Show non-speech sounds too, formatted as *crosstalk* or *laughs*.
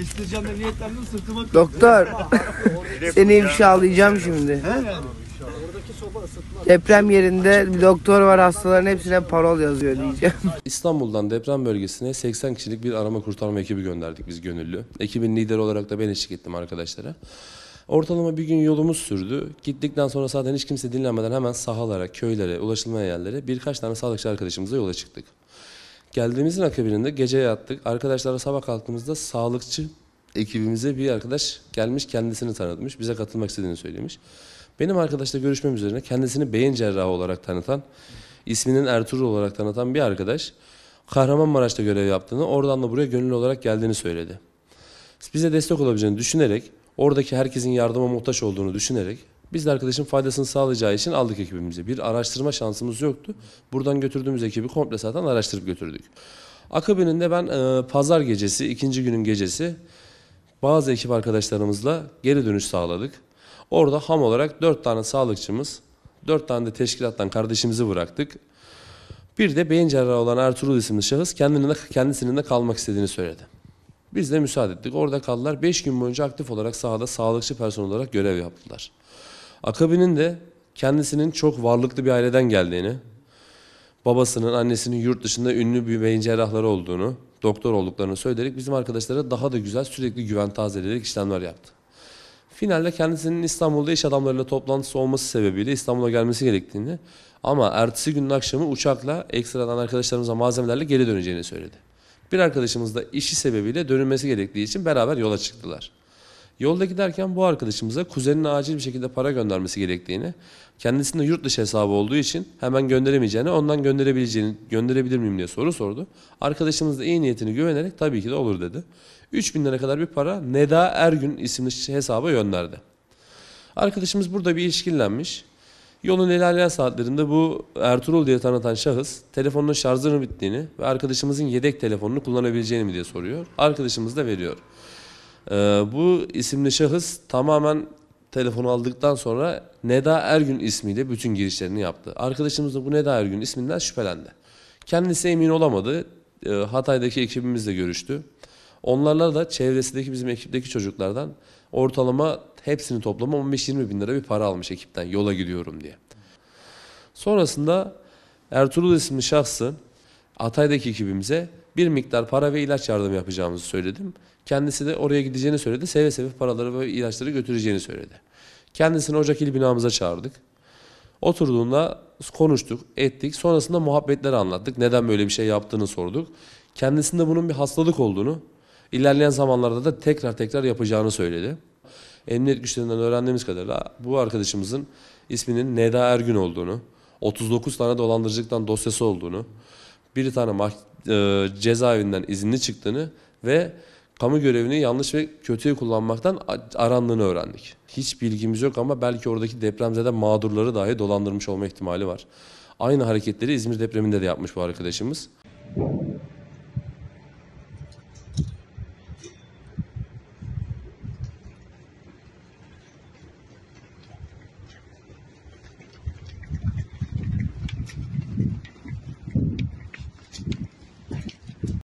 Kestireceğim de niyetlendim sırtıma. Doktor. *laughs* seni ifşalayacağım şimdi. Deprem yerinde bir doktor var hastaların hepsine parol yazıyor diyeceğim. *laughs* İstanbul'dan deprem bölgesine 80 kişilik bir arama kurtarma ekibi gönderdik biz gönüllü. Ekibin lideri olarak da ben eşlik ettim arkadaşlara. Ortalama bir gün yolumuz sürdü. Gittikten sonra zaten hiç kimse dinlenmeden hemen sahalara, köylere, ulaşılmayan yerlere birkaç tane sağlıkçı arkadaşımıza yola çıktık. Geldiğimizin akabininde gece yattık. Arkadaşlarla sabah kalktığımızda sağlıkçı ekibimize bir arkadaş gelmiş kendisini tanıtmış. Bize katılmak istediğini söylemiş. Benim arkadaşla görüşmem üzerine kendisini beyin cerrahı olarak tanıtan, isminin Ertuğrul olarak tanıtan bir arkadaş Kahramanmaraş'ta görev yaptığını, oradan da buraya gönüllü olarak geldiğini söyledi. Bize destek olabileceğini düşünerek, oradaki herkesin yardıma muhtaç olduğunu düşünerek biz de arkadaşın faydasını sağlayacağı için aldık ekibimizi. Bir araştırma şansımız yoktu. Buradan götürdüğümüz ekibi komple zaten araştırıp götürdük. Akabininde ben e, pazar gecesi, ikinci günün gecesi bazı ekip arkadaşlarımızla geri dönüş sağladık. Orada ham olarak dört tane sağlıkçımız, dört tane de teşkilattan kardeşimizi bıraktık. Bir de beyin cerrahı olan Ertuğrul isimli şahıs kendinin de, kendisinin de kalmak istediğini söyledi. Biz de müsaade ettik. Orada kaldılar. beş gün boyunca aktif olarak sahada sağlıkçı personel olarak görev yaptılar. Akabinin de kendisinin çok varlıklı bir aileden geldiğini, babasının, annesinin yurt dışında ünlü bir beyin cerrahları olduğunu, doktor olduklarını söyleyerek bizim arkadaşlara daha da güzel sürekli güven tazeleyerek işlemler yaptı. Finalde kendisinin İstanbul'da iş adamlarıyla toplantısı olması sebebiyle İstanbul'a gelmesi gerektiğini ama ertesi günün akşamı uçakla ekstradan arkadaşlarımıza malzemelerle geri döneceğini söyledi. Bir arkadaşımız da işi sebebiyle dönülmesi gerektiği için beraber yola çıktılar. Yolda giderken bu arkadaşımıza kuzenin acil bir şekilde para göndermesi gerektiğini, kendisinde yurt dışı hesabı olduğu için hemen gönderemeyeceğini, ondan gönderebileceğini, gönderebilir miyim diye soru sordu. Arkadaşımız da iyi niyetini güvenerek tabii ki de olur dedi. 3000 lira kadar bir para Neda Ergün isimli hesaba gönderdi. Arkadaşımız burada bir ilişkilenmiş. Yolun ilerleyen saatlerinde bu Ertuğrul diye tanıtan şahıs telefonun şarjının bittiğini ve arkadaşımızın yedek telefonunu kullanabileceğini mi diye soruyor. Arkadaşımız da veriyor. Ee, bu isimli şahıs tamamen telefonu aldıktan sonra Neda Ergün ismiyle bütün girişlerini yaptı. Arkadaşımız da bu Neda Ergün isminden şüphelendi. Kendisi emin olamadı. Ee, Hatay'daki ekibimizle görüştü. Onlarla da çevresindeki bizim ekipteki çocuklardan ortalama hepsini toplama 15-20 bin lira bir para almış ekipten yola gidiyorum diye. Sonrasında Ertuğrul isimli şahsı Hatay'daki ekibimize bir miktar para ve ilaç yardımı yapacağımızı söyledim. Kendisi de oraya gideceğini söyledi. Seve seve paraları ve ilaçları götüreceğini söyledi. Kendisini Ocak İl binamıza çağırdık. Oturduğunda konuştuk, ettik. Sonrasında muhabbetleri anlattık. Neden böyle bir şey yaptığını sorduk. Kendisinde bunun bir hastalık olduğunu, ilerleyen zamanlarda da tekrar tekrar yapacağını söyledi. Emniyet güçlerinden öğrendiğimiz kadarıyla bu arkadaşımızın isminin Neda Ergün olduğunu, 39 tane dolandırıcılıktan dosyası olduğunu, bir tane mah- e, cezaevinden izinli çıktığını ve kamu görevini yanlış ve kötüye kullanmaktan arandığını öğrendik. Hiç bilgimiz yok ama belki oradaki depremzede mağdurları dahi dolandırmış olma ihtimali var. Aynı hareketleri İzmir depreminde de yapmış bu arkadaşımız.